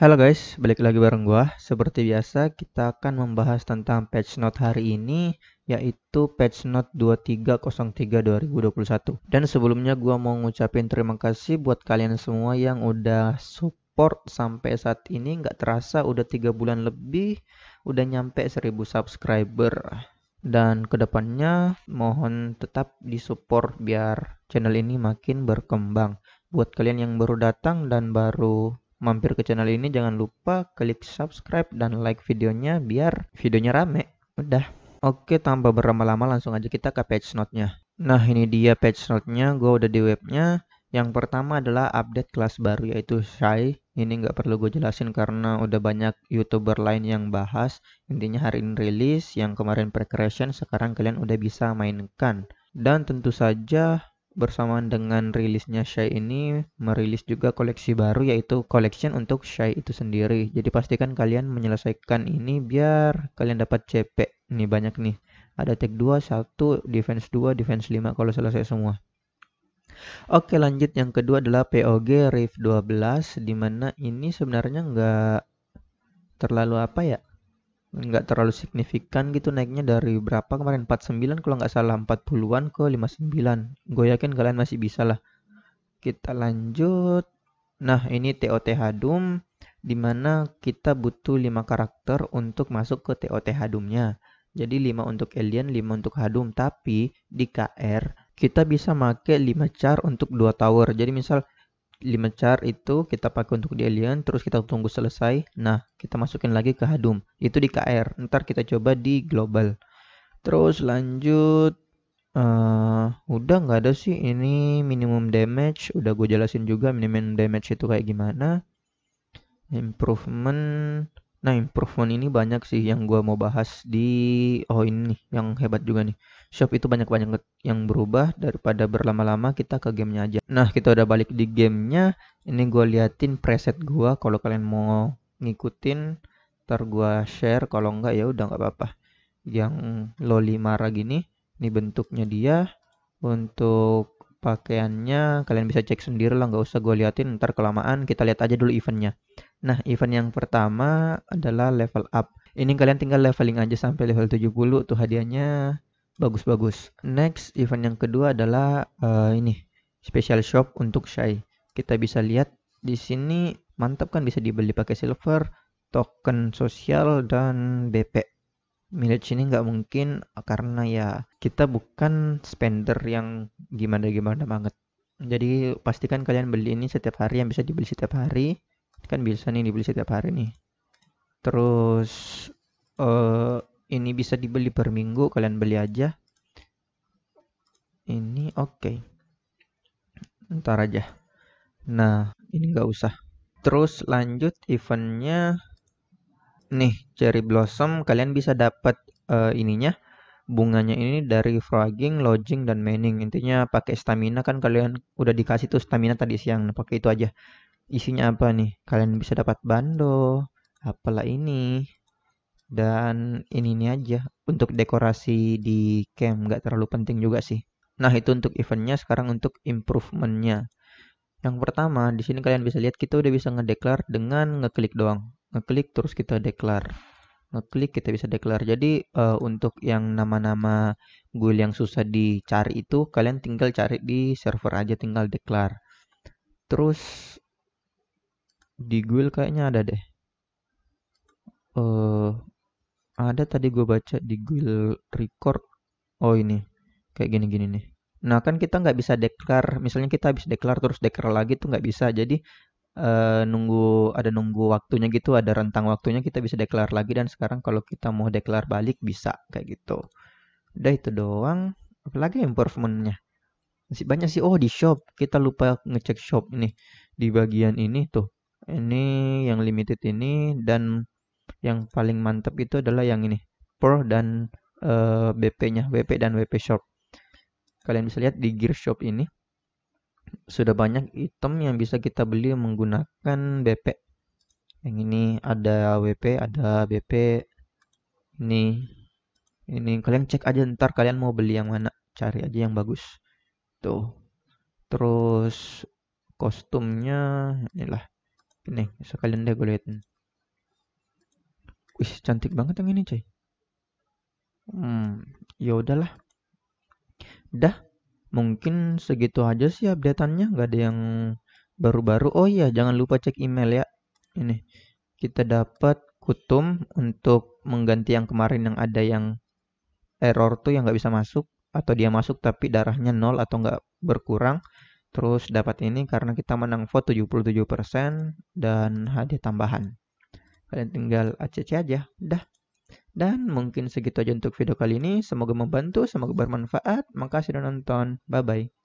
Halo guys, balik lagi bareng gua. Seperti biasa, kita akan membahas tentang patch note hari ini yaitu patch note 2303 2021. Dan sebelumnya gua mau ngucapin terima kasih buat kalian semua yang udah support sampai saat ini nggak terasa udah 3 bulan lebih udah nyampe 1000 subscriber. Dan kedepannya mohon tetap disupport biar channel ini makin berkembang. Buat kalian yang baru datang dan baru mampir ke channel ini jangan lupa klik subscribe dan like videonya biar videonya rame. Udah. Oke, tanpa berlama-lama langsung aja kita ke page note-nya. Nah, ini dia page note-nya. Gue udah di webnya. Yang pertama adalah update kelas baru yaitu Shai. Ini nggak perlu gue jelasin karena udah banyak youtuber lain yang bahas. Intinya hari ini rilis, yang kemarin pre sekarang kalian udah bisa mainkan. Dan tentu saja bersamaan dengan rilisnya Shy ini merilis juga koleksi baru yaitu collection untuk Shy itu sendiri. Jadi pastikan kalian menyelesaikan ini biar kalian dapat CP. Nih banyak nih. Ada tag 2, 1, defense 2, defense 5 kalau selesai semua. Oke lanjut yang kedua adalah POG Rift 12 dimana ini sebenarnya nggak terlalu apa ya nggak terlalu signifikan gitu naiknya dari berapa kemarin 49 kalau nggak salah 40-an ke 59 gue yakin kalian masih bisa lah kita lanjut nah ini TOT Hadum dimana kita butuh 5 karakter untuk masuk ke TOT Hadumnya jadi 5 untuk alien 5 untuk Hadum tapi di KR kita bisa make 5 char untuk 2 tower jadi misal 5 char itu kita pakai untuk di alien terus kita tunggu selesai nah kita masukin lagi ke hadum itu di KR ntar kita coba di global terus lanjut uh, udah nggak ada sih ini minimum damage udah gue jelasin juga minimum damage itu kayak gimana improvement Nah, improvement ini banyak sih yang gua mau bahas di oh ini nih, yang hebat juga nih. Shop itu banyak banget yang berubah daripada berlama-lama kita ke gamenya aja. Nah, kita udah balik di gamenya. Ini gua liatin preset gua kalau kalian mau ngikutin ntar gua share kalau enggak ya udah nggak apa-apa. Yang loli marah gini, ini bentuknya dia untuk pakaiannya kalian bisa cek sendiri lah nggak usah gue liatin ntar kelamaan kita lihat aja dulu eventnya Nah, event yang pertama adalah level up. Ini kalian tinggal leveling aja sampai level 70 tuh hadiahnya bagus-bagus. Next, event yang kedua adalah uh, ini, special shop untuk Shy. Kita bisa lihat di sini mantap kan bisa dibeli pakai silver, token sosial dan BP. Milik sini nggak mungkin karena ya kita bukan spender yang gimana-gimana banget. Jadi pastikan kalian beli ini setiap hari yang bisa dibeli setiap hari kan bisa nih dibeli setiap hari nih terus uh, ini bisa dibeli per minggu kalian beli aja ini oke okay. ntar aja nah ini nggak usah terus lanjut eventnya nih cherry blossom kalian bisa dapat uh, ininya bunganya ini dari frogging, lodging, dan mining. Intinya pakai stamina kan kalian udah dikasih tuh stamina tadi siang. pakai itu aja isinya apa nih. Kalian bisa dapat bando, apalah ini. Dan ini ini aja untuk dekorasi di camp nggak terlalu penting juga sih. Nah itu untuk eventnya sekarang untuk improvementnya. Yang pertama di sini kalian bisa lihat kita udah bisa ngedeklar dengan ngeklik doang. Ngeklik terus kita deklar ngeklik kita bisa deklar Jadi uh, untuk yang nama-nama guild yang susah dicari itu kalian tinggal cari di server aja tinggal deklar Terus di guild kayaknya ada deh eh uh, ada tadi gue baca di guild record oh ini kayak gini-gini nih nah kan kita nggak bisa deklar misalnya kita habis deklar terus deklar lagi tuh nggak bisa jadi uh, nunggu ada nunggu waktunya gitu ada rentang waktunya kita bisa deklar lagi dan sekarang kalau kita mau deklar balik bisa kayak gitu udah itu doang apalagi improvementnya masih banyak sih oh di shop kita lupa ngecek shop ini di bagian ini tuh ini yang limited ini dan yang paling mantap itu adalah yang ini Pro dan uh, eh, BP-nya WP dan WP Shop kalian bisa lihat di Gear Shop ini sudah banyak item yang bisa kita beli menggunakan BP yang ini ada WP ada BP ini ini kalian cek aja ntar kalian mau beli yang mana cari aja yang bagus tuh terus kostumnya inilah nih sekalian deh gue liatin wih cantik banget yang ini cuy hmm ya udahlah dah mungkin segitu aja sih updateannya nggak ada yang baru-baru oh iya jangan lupa cek email ya ini kita dapat kutum untuk mengganti yang kemarin yang ada yang error tuh yang nggak bisa masuk atau dia masuk tapi darahnya nol atau nggak berkurang Terus dapat ini karena kita menang vote 77% dan hadiah tambahan. Kalian tinggal ACC aja, dah. Dan mungkin segitu aja untuk video kali ini. Semoga membantu, semoga bermanfaat. Makasih sudah nonton. Bye-bye.